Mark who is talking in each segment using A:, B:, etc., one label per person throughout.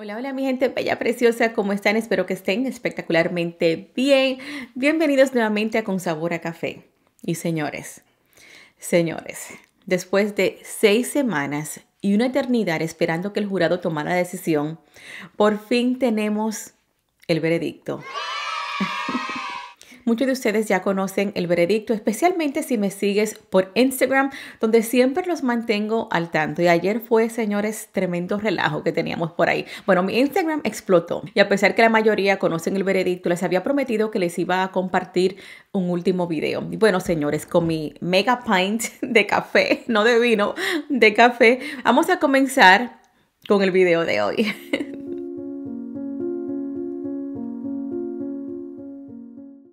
A: Hola, hola mi gente bella, preciosa, ¿cómo están? Espero que estén espectacularmente bien. Bienvenidos nuevamente a Con Sabor a Café. Y señores, señores, después de seis semanas y una eternidad esperando que el jurado tomara la decisión, por fin tenemos el veredicto. Muchos de ustedes ya conocen el veredicto, especialmente si me sigues por Instagram, donde siempre los mantengo al tanto. Y ayer fue, señores, tremendo relajo que teníamos por ahí. Bueno, mi Instagram explotó. Y a pesar que la mayoría conocen el veredicto, les había prometido que les iba a compartir un último video. Y bueno, señores, con mi mega pint de café, no de vino, de café, vamos a comenzar con el video de hoy.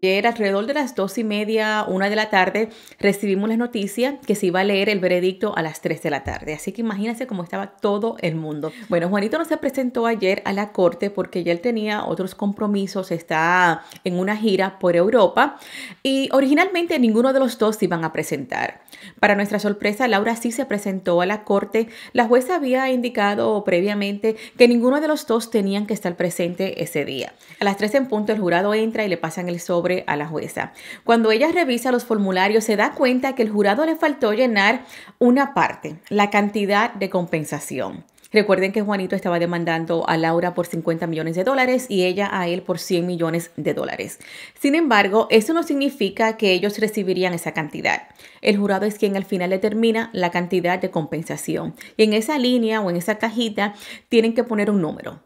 A: Ayer, alrededor de las dos y media, una de la tarde, recibimos la noticia que se iba a leer el veredicto a las 3 de la tarde. Así que imagínense cómo estaba todo el mundo. Bueno, Juanito no se presentó ayer a la corte porque ya él tenía otros compromisos, está en una gira por Europa y originalmente ninguno de los dos se iban a presentar. Para nuestra sorpresa, Laura sí se presentó a la corte. La jueza había indicado previamente que ninguno de los dos tenían que estar presente ese día. A las tres en punto el jurado entra y le pasan el sobre a la jueza. Cuando ella revisa los formularios se da cuenta que el jurado le faltó llenar una parte, la cantidad de compensación. Recuerden que Juanito estaba demandando a Laura por 50 millones de dólares y ella a él por 100 millones de dólares. Sin embargo, eso no significa que ellos recibirían esa cantidad. El jurado es quien al final determina la cantidad de compensación. Y en esa línea o en esa cajita tienen que poner un número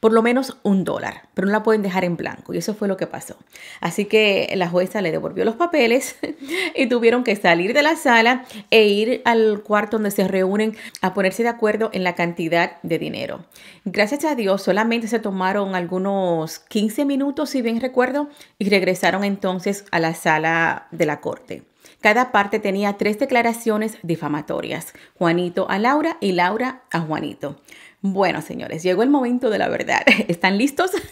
A: por lo menos un dólar, pero no la pueden dejar en blanco. Y eso fue lo que pasó. Así que la jueza le devolvió los papeles y tuvieron que salir de la sala e ir al cuarto donde se reúnen a ponerse de acuerdo en la cantidad de dinero. Gracias a Dios, solamente se tomaron algunos 15 minutos, si bien recuerdo, y regresaron entonces a la sala de la corte. Cada parte tenía tres declaraciones difamatorias, Juanito a Laura y Laura a Juanito. Bueno, señores, llegó el momento de la verdad. ¿Están listos?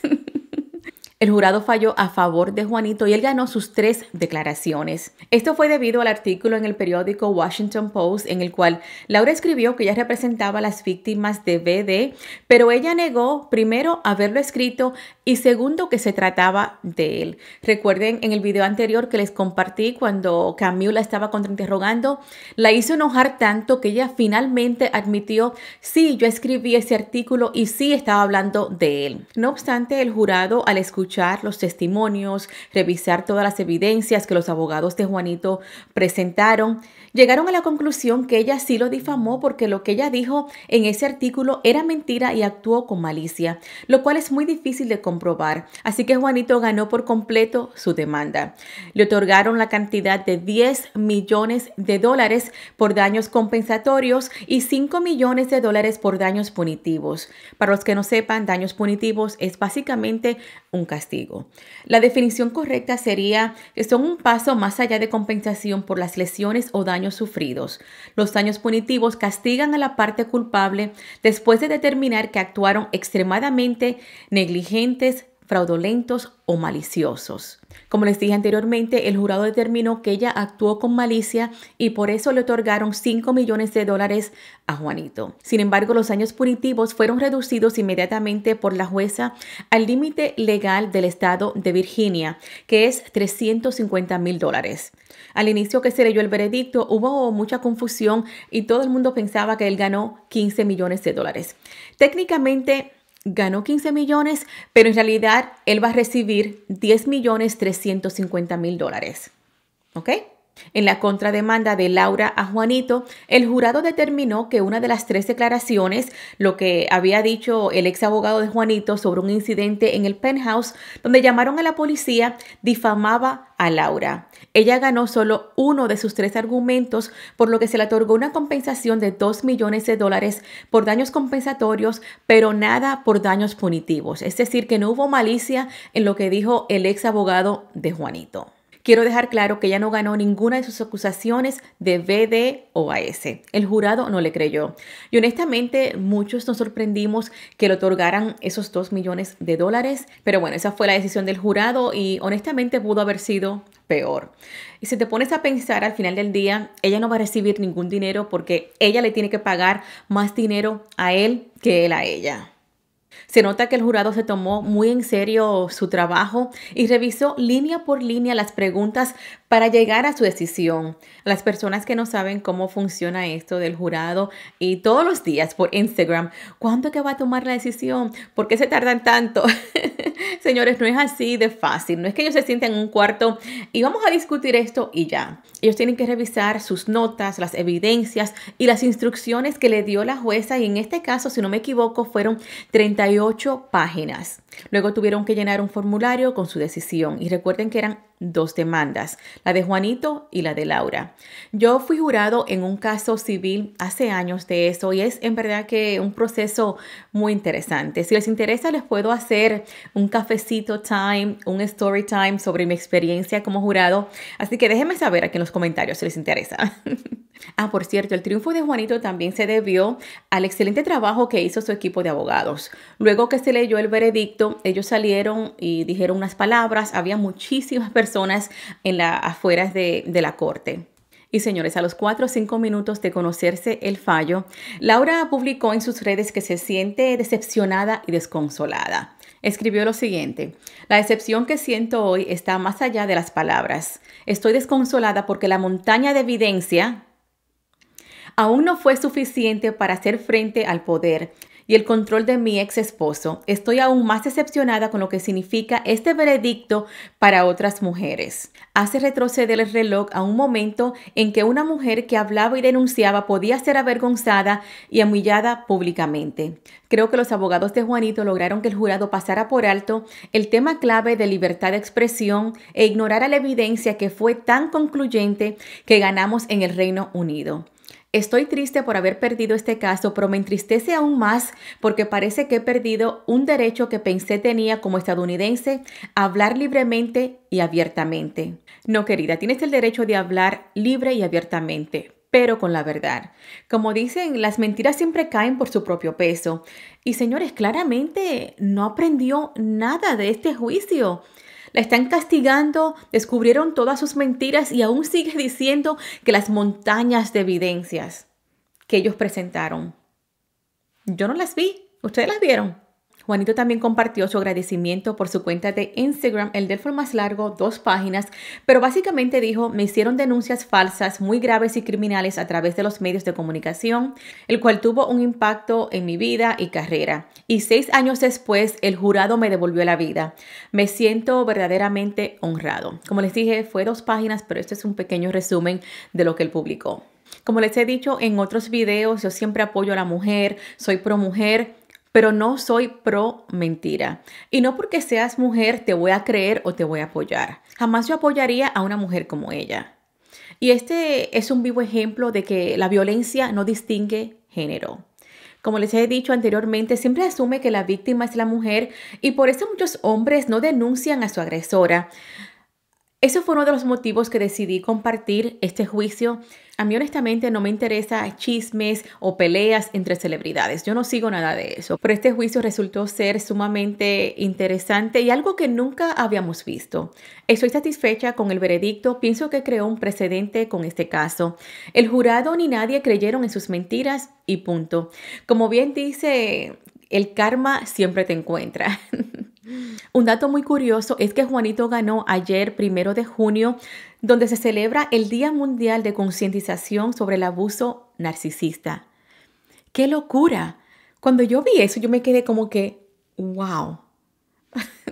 A: El jurado falló a favor de Juanito y él ganó sus tres declaraciones. Esto fue debido al artículo en el periódico Washington Post en el cual Laura escribió que ella representaba a las víctimas de BD, pero ella negó primero haberlo escrito y segundo que se trataba de él. Recuerden en el video anterior que les compartí cuando Camille la estaba contrainterrogando, la hizo enojar tanto que ella finalmente admitió, sí, yo escribí ese artículo y sí estaba hablando de él. No obstante, el jurado al escuchar los testimonios, revisar todas las evidencias que los abogados de Juanito presentaron, llegaron a la conclusión que ella sí lo difamó porque lo que ella dijo en ese artículo era mentira y actuó con malicia, lo cual es muy difícil de comprobar. Así que Juanito ganó por completo su demanda. Le otorgaron la cantidad de 10 millones de dólares por daños compensatorios y 5 millones de dólares por daños punitivos. Para los que no sepan, daños punitivos es básicamente un castigo. La definición correcta sería que son un paso más allá de compensación por las lesiones o daños sufridos. Los daños punitivos castigan a la parte culpable después de determinar que actuaron extremadamente negligentes, fraudulentos o maliciosos. Como les dije anteriormente, el jurado determinó que ella actuó con malicia y por eso le otorgaron 5 millones de dólares a Juanito. Sin embargo, los años punitivos fueron reducidos inmediatamente por la jueza al límite legal del estado de Virginia, que es 350 mil dólares. Al inicio que se leyó el veredicto hubo mucha confusión y todo el mundo pensaba que él ganó 15 millones de dólares. Técnicamente, ganó 15 millones, pero en realidad él va a recibir 10 millones 350 mil dólares. ¿Ok? En la contrademanda de Laura a Juanito, el jurado determinó que una de las tres declaraciones, lo que había dicho el ex abogado de Juanito sobre un incidente en el penthouse donde llamaron a la policía, difamaba a Laura. Ella ganó solo uno de sus tres argumentos, por lo que se le otorgó una compensación de 2 millones de dólares por daños compensatorios, pero nada por daños punitivos. Es decir, que no hubo malicia en lo que dijo el ex abogado de Juanito. Quiero dejar claro que ella no ganó ninguna de sus acusaciones de BD o AS. El jurado no le creyó. Y honestamente, muchos nos sorprendimos que le otorgaran esos 2 millones de dólares. Pero bueno, esa fue la decisión del jurado y honestamente pudo haber sido peor. Y si te pones a pensar al final del día, ella no va a recibir ningún dinero porque ella le tiene que pagar más dinero a él que él a ella. Se nota que el jurado se tomó muy en serio su trabajo y revisó línea por línea las preguntas para llegar a su decisión. Las personas que no saben cómo funciona esto del jurado y todos los días por Instagram, ¿cuándo que va a tomar la decisión? ¿Por qué se tardan tanto? Señores, no es así de fácil. No es que ellos se sienten en un cuarto y vamos a discutir esto y ya. Ellos tienen que revisar sus notas, las evidencias y las instrucciones que le dio la jueza y en este caso, si no me equivoco, fueron 38 páginas. Luego tuvieron que llenar un formulario con su decisión y recuerden que eran dos demandas, la de Juanito y la de Laura. Yo fui jurado en un caso civil hace años de eso y es en verdad que un proceso muy interesante. Si les interesa les puedo hacer un café time, un story time sobre mi experiencia como jurado. Así que déjenme saber aquí en los comentarios si les interesa. ah, por cierto, el triunfo de Juanito también se debió al excelente trabajo que hizo su equipo de abogados. Luego que se leyó el veredicto, ellos salieron y dijeron unas palabras. Había muchísimas personas en las afueras de la corte. Y señores, a los 4 o 5 minutos de conocerse el fallo, Laura publicó en sus redes que se siente decepcionada y desconsolada. Escribió lo siguiente, la decepción que siento hoy está más allá de las palabras. Estoy desconsolada porque la montaña de evidencia aún no fue suficiente para hacer frente al poder, y el control de mi ex esposo, estoy aún más decepcionada con lo que significa este veredicto para otras mujeres. Hace retroceder el reloj a un momento en que una mujer que hablaba y denunciaba podía ser avergonzada y humillada públicamente. Creo que los abogados de Juanito lograron que el jurado pasara por alto el tema clave de libertad de expresión e ignorara la evidencia que fue tan concluyente que ganamos en el Reino Unido. Estoy triste por haber perdido este caso, pero me entristece aún más porque parece que he perdido un derecho que pensé tenía como estadounidense hablar libremente y abiertamente. No, querida, tienes el derecho de hablar libre y abiertamente, pero con la verdad. Como dicen, las mentiras siempre caen por su propio peso. Y señores, claramente no aprendió nada de este juicio. La están castigando, descubrieron todas sus mentiras y aún sigue diciendo que las montañas de evidencias que ellos presentaron. Yo no las vi, ustedes las vieron. Juanito también compartió su agradecimiento por su cuenta de Instagram, el del más largo, dos páginas, pero básicamente dijo, me hicieron denuncias falsas muy graves y criminales a través de los medios de comunicación, el cual tuvo un impacto en mi vida y carrera. Y seis años después, el jurado me devolvió la vida. Me siento verdaderamente honrado. Como les dije, fue dos páginas, pero este es un pequeño resumen de lo que él publicó. Como les he dicho en otros videos, yo siempre apoyo a la mujer, soy pro mujer, pero no soy pro mentira. Y no porque seas mujer te voy a creer o te voy a apoyar. Jamás yo apoyaría a una mujer como ella. Y este es un vivo ejemplo de que la violencia no distingue género. Como les he dicho anteriormente, siempre asume que la víctima es la mujer y por eso muchos hombres no denuncian a su agresora eso fue uno de los motivos que decidí compartir este juicio. A mí honestamente no me interesa chismes o peleas entre celebridades. Yo no sigo nada de eso. Pero este juicio resultó ser sumamente interesante y algo que nunca habíamos visto. Estoy satisfecha con el veredicto. Pienso que creó un precedente con este caso. El jurado ni nadie creyeron en sus mentiras y punto. Como bien dice el karma siempre te encuentra. Un dato muy curioso es que Juanito ganó ayer, primero de junio, donde se celebra el Día Mundial de Concientización sobre el Abuso Narcisista. ¡Qué locura! Cuando yo vi eso, yo me quedé como que, wow.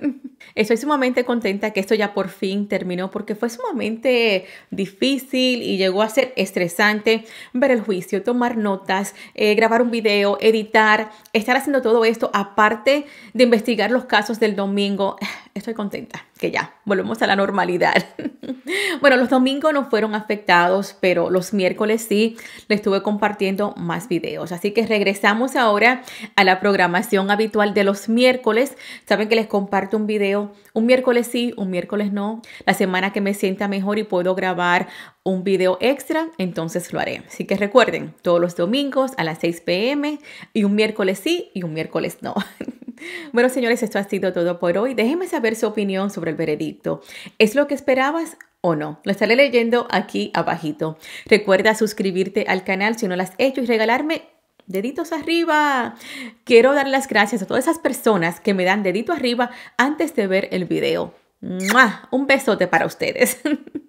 A: Estoy sumamente contenta que esto ya por fin terminó porque fue sumamente difícil y llegó a ser estresante ver el juicio, tomar notas, eh, grabar un video, editar, estar haciendo todo esto aparte de investigar los casos del domingo. Estoy contenta que ya volvemos a la normalidad. bueno, los domingos no fueron afectados, pero los miércoles sí les estuve compartiendo más videos. Así que regresamos ahora a la programación habitual de los miércoles. Saben que les comparto un video un miércoles sí, un miércoles no. La semana que me sienta mejor y puedo grabar un video extra, entonces lo haré. Así que recuerden, todos los domingos a las 6 pm y un miércoles sí y un miércoles no. Bueno, señores, esto ha sido todo por hoy. Déjenme saber su opinión sobre el veredicto. ¿Es lo que esperabas o no. Lo estaré leyendo aquí abajito. Recuerda suscribirte al canal si no lo has hecho y regalarme Deditos arriba. Quiero dar las gracias a todas esas personas que me dan dedito arriba antes de ver el video. Un besote para ustedes.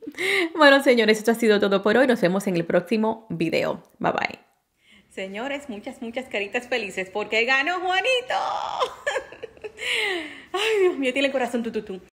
A: bueno, señores, esto ha sido todo por hoy. Nos vemos en el próximo video. Bye bye. Señores, muchas, muchas caritas felices porque ganó Juanito. Ay, Dios mío, tiene el corazón tututú.